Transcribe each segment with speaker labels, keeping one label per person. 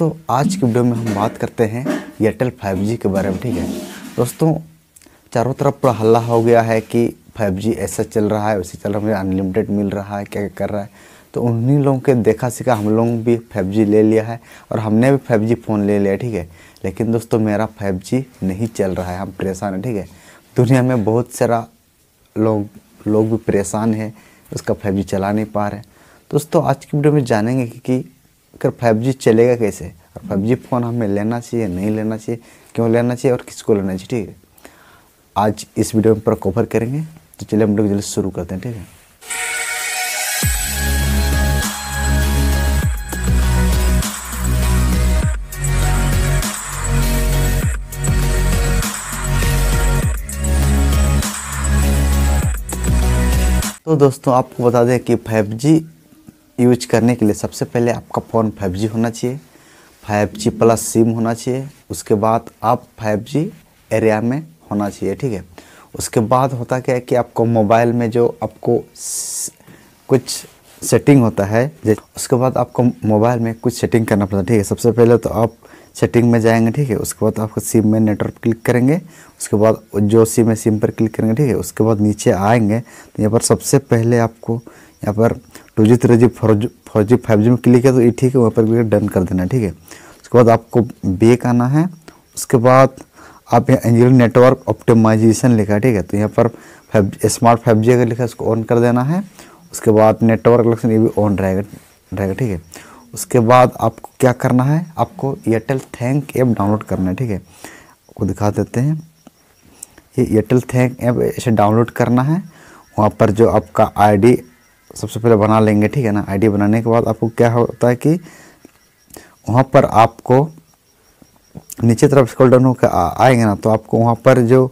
Speaker 1: तो आज की वीडियो में हम बात करते हैं एयरटेल 5G के बारे में ठीक है दोस्तों चारों तरफ पूरा हल्ला हो गया है कि 5G ऐसा चल रहा है वैसे चल रहा है अनलिमिटेड मिल रहा है क्या क्या कर रहा है तो उन्हीं लोगों के देखा सीखा हम लोग भी 5G ले लिया है और हमने भी 5G फ़ोन ले लिया ठीक है लेकिन दोस्तों मेरा फाइव नहीं चल रहा है हम परेशान हैं ठीक है दुनिया में बहुत सारा लोग लोग भी परेशान हैं उसका फाइव चला नहीं पा रहे दोस्तों आज की वीडियो में जानेंगे कि अगर फाइव जी चलेगा कैसे और फाइव जी फ़ोन हमें लेना चाहिए नहीं लेना चाहिए क्यों लेना चाहिए और किसको लेना चाहिए ठीक है आज इस वीडियो में पूरा कवर करेंगे तो चलिए हम लोग जल्दी शुरू करते हैं ठीक है तो दोस्तों आपको बता दें कि फाइव जी यूज करने के लिए सबसे पहले आपका फ़ोन 5G होना चाहिए 5G प्लस सिम होना चाहिए उसके बाद आप 5G एरिया में होना चाहिए ठीक है उसके बाद होता क्या है कि आपको मोबाइल में जो आपको कुछ सेटिंग होता है उसके बाद आपको मोबाइल में कुछ सेटिंग करना पड़ता है ठीक है सबसे पहले तो आप सेटिंग में जाएंगे ठीक है उसके बाद आपको सिम में नेटवर्क क्लिक करेंगे उसके बाद जो सिम है सिम पर क्लिक करेंगे ठीक है उसके बाद नीचे आएंगे तो यहाँ पर सबसे पहले आपको यहाँ पर तो जिस तरह जी फोर जी फाइव जी में क्लिक है तो ये ठीक है वहाँ पर भी डन कर देना ठीक है उसके बाद आपको बेक आना है उसके बाद आप यहाँ इंजीनियर नेटवर्क ऑप्टिमाइजेशन लिखा है ठीक है तो यहाँ पर फाइव स्मार्ट फाइव जी अगर लिखा है उसको ऑन कर देना है उसके बाद नेटवर्क कलेक्शन ये भी ऑन रहेगा रहेगा ठीक है उसके बाद आपको क्या करना है आपको एयरटेल थैंक ऐप डाउनलोड करना है ठीक है आपको दिखा देते हैं ये एयरटेल थैंक ऐप इसे डाउनलोड करना है वहाँ पर जो आपका आईडी सबसे पहले बना लेंगे ठीक है ना आईडी बनाने के बाद आपको क्या होता है कि वहाँ पर आपको नीचे तरफ स्कॉल डाउन होकर आएंगे ना तो आपको वहाँ पर जो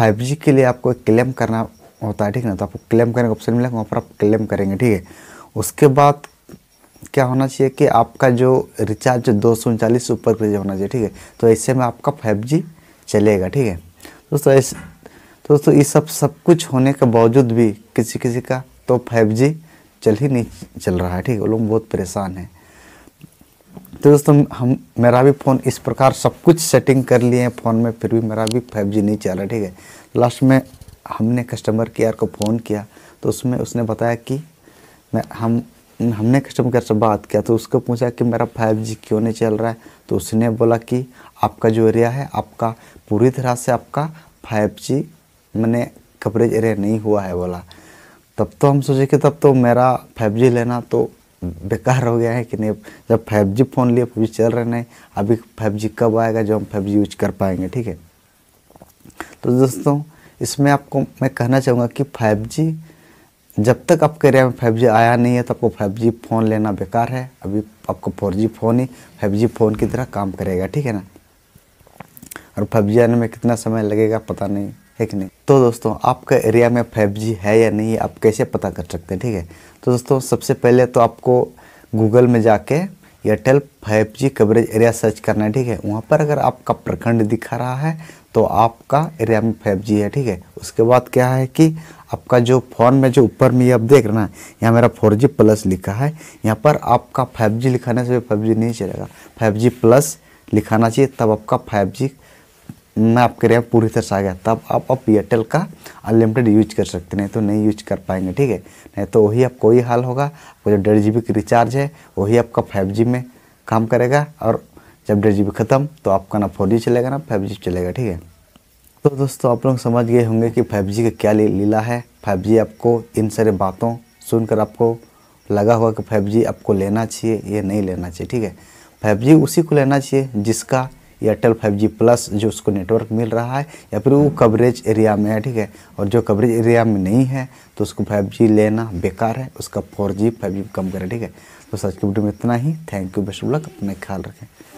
Speaker 1: 5G के लिए आपको क्लेम करना होता है ठीक है ना तो आपको क्लेम करने का ऑप्शन मिलेगा वहाँ पर आप क्लेम करेंगे ठीक है उसके बाद क्या होना चाहिए कि आपका जो रिचार्ज दो सौ उनचालीस ऊपर होना चाहिए ठीक है तो ऐसे में आपका फाइव जी चलेगा ठीक है दोस्तों ऐसे दोस्तों ये सब सब कुछ होने के बावजूद भी किसी किसी का तो फाइव जी चल ही नहीं चल रहा है ठीक है लोग बहुत परेशान हैं तो दोस्तों हम मेरा भी फ़ोन इस प्रकार सब कुछ सेटिंग कर लिए हैं फ़ोन में फिर भी मेरा भी फाइव जी नहीं चल रहा ठीक है लास्ट में हमने कस्टमर केयर को फ़ोन किया तो उसमें उसने बताया कि मैं हम हमने कस्टमर केयर से बात किया तो उसको पूछा कि मेरा फाइव जी क्यों नहीं चल रहा है तो उसने बोला कि आपका जो एरिया है आपका पूरी तरह से आपका फाइव जी मैंने कवरेज एरिया नहीं हुआ है बोला तब तो हम सोचे कि तब तो मेरा फाइव लेना तो बेकार हो गया है कि नहीं जब फाइव जी फ़ोन लिए फाइव चल रहे नहीं अभी फाइव जी कब आएगा जो हम फाइव जी यूज कर पाएंगे ठीक है तो दोस्तों इसमें आपको मैं कहना चाहूँगा कि फाइव जी जब तक आपके एरिया में फाइव जी आया नहीं है तो आपको फाइव जी फ़ोन लेना बेकार है अभी आपको फोर जी फ़ोन ही फाइव जी फ़ोन की तरह काम करेगा ठीक है ना और फाइव जी आने में कितना समय लगेगा पता नहीं है कि नहीं तो दोस्तों आपका एरिया में फाइव है या नहीं आप कैसे पता कर सकते हैं ठीक है तो दोस्तों सबसे पहले तो आपको गूगल में जाके Airtel five G coverage area search करना है ठीक है वहाँ पर अगर आपका प्रखंड दिखा रहा है तो आपका एरिया में फाइव जी है ठीक है उसके बाद क्या है कि आपका जो फ़ोन में जो ऊपर में ये आप देख रहे हैं यहाँ मेरा फोर जी प्लस लिखा है यहाँ पर आपका फाइव जी लिखाने से फाइव जी नहीं चलेगा फाइव जी प्लस लिखाना चाहिए तब आपका फाइव जी मैं आपके ऐप पूरी तरह से आ गया तब आप अब एयरटेल का अनलिमिटेड यूज कर सकते नहीं तो नहीं यूज कर पाएंगे ठीक है नहीं तो वही आपको वही हाल होगा आपको जो डेढ़ जी की रिचार्ज है वही आपका फाइव जी में काम करेगा और जब डेढ़ जी ख़त्म तो आपका ना फोर जी चलेगा ना फाइव जी चलेगा ठीक है तो दोस्तों आप लोग समझ गए होंगे कि फाइव जी का क्या लीला है फाइव जी आपको इन सारे बातों सुनकर आपको लगा हुआ कि फाइव जी आपको लेना चाहिए या नहीं लेना चाहिए ठीक है फाइव जी उसी को लेना चाहिए जिसका एयरटेल 5G प्लस जो उसको नेटवर्क मिल रहा है या फिर वो कवरेज एरिया में है ठीक है और जो कवरेज एरिया में नहीं है तो उसको 5G लेना बेकार है उसका 4G 5G कम करें ठीक है तो सच के वीडियो में इतना ही थैंक यू बेस्ट अपना ख्याल रखें